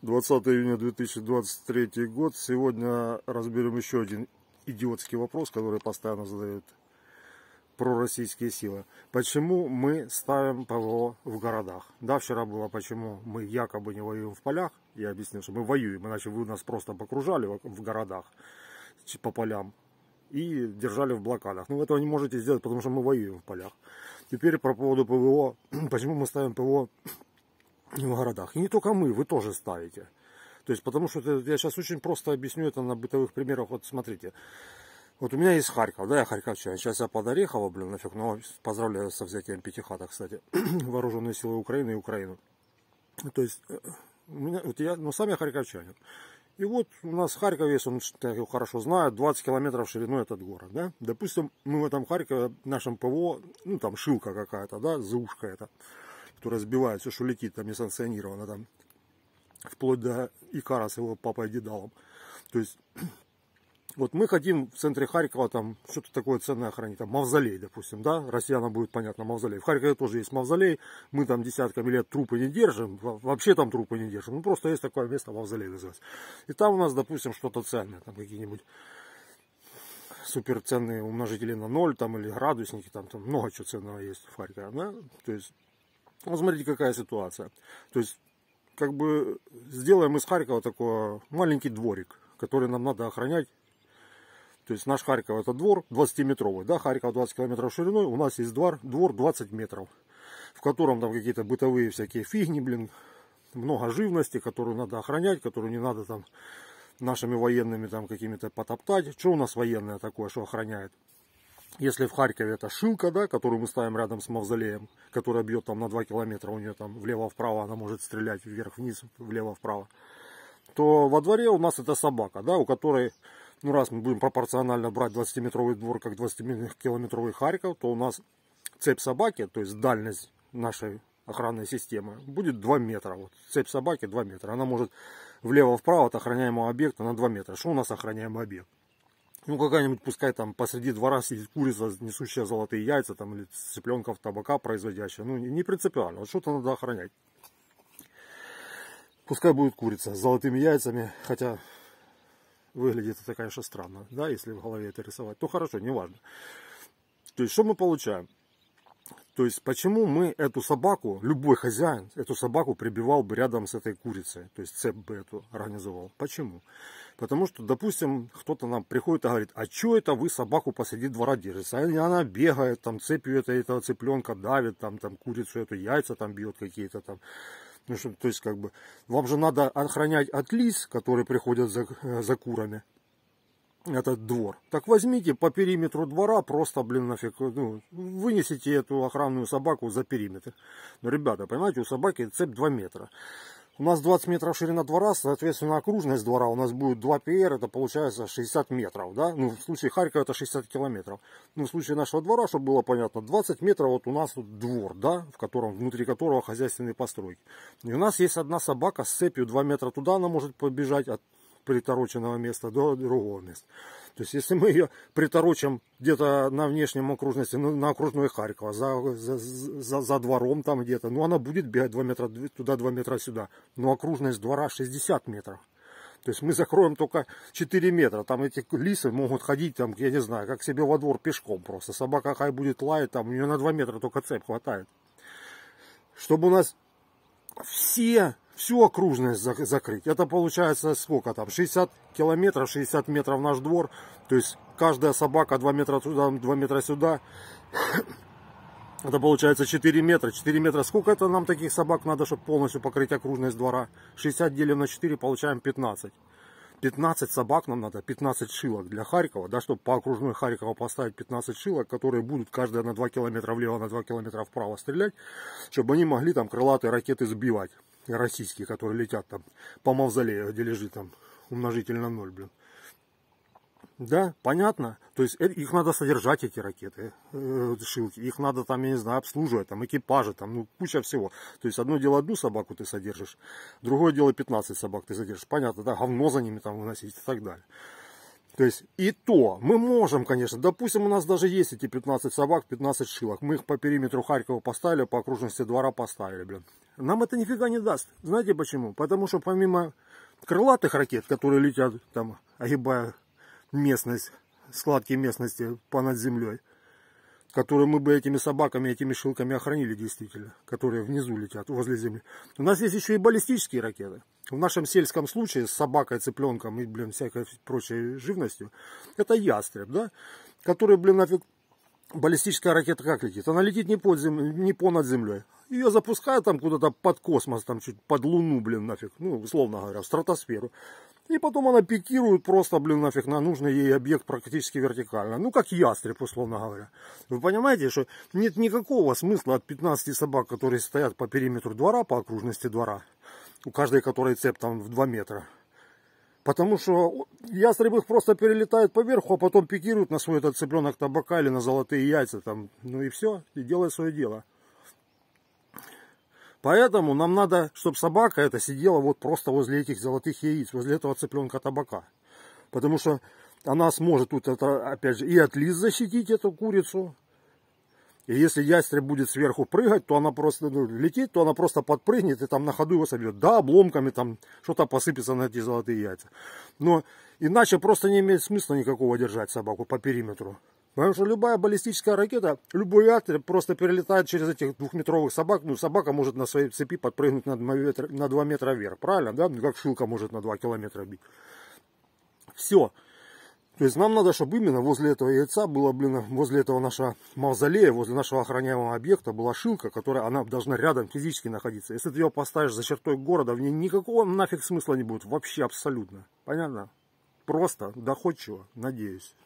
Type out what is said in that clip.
20 июня 2023 год. Сегодня разберем еще один идиотский вопрос, который постоянно задают пророссийские силы. Почему мы ставим ПВО в городах? Да, вчера было, почему мы якобы не воюем в полях. Я объяснил, что мы воюем, иначе вы нас просто покружали в городах по полям и держали в блокадах. Но ну, вы этого не можете сделать, потому что мы воюем в полях. Теперь про поводу ПВО. Почему мы ставим ПВО в городах. И не только мы, вы тоже ставите. То есть, потому что я сейчас очень просто объясню это на бытовых примерах. Вот смотрите. Вот у меня есть Харьков, да, я харьковчан. Сейчас я под Орехово, блин, нафиг, но поздравляю со взятием Пятихата, кстати. Вооруженные силы Украины и Украину. То есть, э, у меня, вот я, но ну, сам я харьковчанин. И вот у нас Харьков, если он так его хорошо знает, 20 километров шириной этот город, да. Допустим, мы в этом Харькове, в нашем ПВО, ну там шилка какая-то, да, заушка это кто разбивает все, что летит там несанкционированно, там, вплоть до Икара с его папой Дедалом. То есть, вот мы хотим в центре Харькова там что-то такое ценное хранить, там мавзолей, допустим, да, россиянам будет понятно мавзолей. В Харькове тоже есть мавзолей, мы там десятками лет трупы не держим, вообще там трупы не держим, ну просто есть такое место мавзолей называется. И там у нас, допустим, что-то ценное, там какие-нибудь суперценные умножители на ноль, там или градусники, там, там много чего ценного есть в Харькове, да? то есть вот ну, смотрите, какая ситуация. То есть, как бы сделаем из Харькова такой маленький дворик, который нам надо охранять. То есть наш Харьков это двор 20-метровый, да, Харьков 20 километров шириной, у нас есть двор, двор 20 метров, в котором там какие-то бытовые всякие фигни, блин, много живности, которую надо охранять, которую не надо там нашими военными там какими-то потоптать. Что у нас военное такое, что охраняет? Если в Харькове это шилка, да, которую мы ставим рядом с мавзолеем, которая бьет там на 2 километра, у нее там влево-вправо, она может стрелять вверх-вниз, влево-вправо, то во дворе у нас это собака, да, у которой, ну раз мы будем пропорционально брать 20-метровый двор как 20-километровый Харьков, то у нас цепь собаки, то есть дальность нашей охранной системы будет 2 метра. Вот цепь собаки 2 метра. Она может влево-вправо от охраняемого объекта на 2 метра. Что у нас охраняемый объект? ну какая-нибудь, пускай там посреди двора сидит курица, несущая золотые яйца, там, или цыпленков табака производящая, ну не принципиально, вот что-то надо охранять. Пускай будет курица с золотыми яйцами, хотя выглядит это, конечно, странно, да, если в голове это рисовать, то хорошо, неважно. То есть, что мы получаем? То есть почему мы эту собаку, любой хозяин, эту собаку прибивал бы рядом с этой курицей, то есть цепь бы эту организовал. Почему? Потому что, допустим, кто-то нам приходит и говорит, а что это вы собаку посреди двора держите? А она бегает, там цепью это, этого цыпленка давит, там, там курицу эту яйца там бьет какие-то там. Ну, что, то есть, как бы, вам же надо охранять от лис, которые приходят за, э, за курами этот двор. Так возьмите по периметру двора, просто, блин, нафиг, ну, вынесите эту охранную собаку за периметр. Но, ребята, понимаете, у собаки цепь 2 метра. У нас 20 метров ширина двора, соответственно, окружность двора у нас будет 2 ПР, это получается 60 метров, да? Ну, в случае Харькова это 60 километров. Ну, в случае нашего двора, чтобы было понятно, 20 метров вот у нас вот двор, да, в котором, внутри которого хозяйственные постройки. И у нас есть одна собака с цепью 2 метра туда, она может побежать, от притороченного места до другого места. То есть, если мы ее приторочим где-то на внешнем окружности, ну, на окружной Харькова, за, за, за, за двором там где-то, ну, она будет бегать 2 метра туда, 2 метра сюда. Но окружность двора 60 метров. То есть мы закроем только 4 метра. Там эти лисы могут ходить, там, я не знаю, как себе во двор пешком просто. Собака хай будет лаять, там у нее на 2 метра только цепь хватает. Чтобы у нас все всю окружность закрыть. Это получается сколько там? 60 километров, 60 метров наш двор. То есть каждая собака 2 метра туда, 2 метра сюда. Это получается 4 метра. 4 метра. Сколько это нам таких собак надо, чтобы полностью покрыть окружность двора? 60 делим на 4, получаем 15. 15 собак нам надо, 15 шилок для Харькова, да, чтобы по окружной Харькова поставить 15 шилок, которые будут каждая на 2 километра влево, на 2 километра вправо стрелять, чтобы они могли там крылатые ракеты сбивать российские, которые летят там по мавзолею, где лежит там умножитель на ноль, блин. Да, понятно. То есть э, их надо содержать, эти ракеты, э, шилки. Их надо там, я не знаю, обслуживать, там экипажи, там, ну, куча всего. То есть одно дело одну собаку ты содержишь, другое дело 15 собак ты содержишь. Понятно, да, говно за ними там выносить и так далее. То есть и то, мы можем, конечно, допустим, у нас даже есть эти 15 собак, 15 шилок. Мы их по периметру Харькова поставили, по окружности двора поставили, блин. Нам это нифига не даст. Знаете почему? Потому что помимо крылатых ракет, которые летят там, огибая местность, складки местности понад землей, которые мы бы этими собаками, этими шилками охранили действительно, которые внизу летят, возле земли. У нас есть еще и баллистические ракеты. В нашем сельском случае с собакой, цыпленком и, блин, всякой прочей живностью, это ястреб, да, который, блин, нафиг баллистическая ракета как летит? Она летит не, под зем... не понад землей, ее запускают там куда-то под космос, там чуть под Луну, блин, нафиг, ну, условно говоря, в стратосферу. И потом она пикирует просто, блин, нафиг, на нужный ей объект практически вертикально. Ну, как ястреб, условно говоря. Вы понимаете, что нет никакого смысла от 15 собак, которые стоят по периметру двора, по окружности двора, у каждой которой цепь там в 2 метра. Потому что ястреб их просто перелетает поверху, а потом пикирует на свой этот цыпленок табака или на золотые яйца. Там, ну и все, и делает свое дело. Поэтому нам надо, чтобы собака эта сидела вот просто возле этих золотых яиц, возле этого цыпленка табака. Потому что она сможет тут, это, опять же, и от лис защитить эту курицу. И если ястреб будет сверху прыгать, то она просто ну, летит, то она просто подпрыгнет и там на ходу его собьет. Да, обломками там что-то посыпется на эти золотые яйца. Но иначе просто не имеет смысла никакого держать собаку по периметру. Потому что любая баллистическая ракета, любой реактор просто перелетает через этих двухметровых собак. Ну, собака может на своей цепи подпрыгнуть на 2 метра, на 2 метра вверх. Правильно, да? Ну, как шилка может на 2 километра бить. Все. То есть нам надо, чтобы именно возле этого яйца было, блин, возле этого нашего мавзолея, возле нашего охраняемого объекта была шилка, которая, она должна рядом физически находиться. Если ты ее поставишь за чертой города, в ней никакого нафиг смысла не будет. Вообще абсолютно. Понятно? Просто, доходчиво, надеюсь.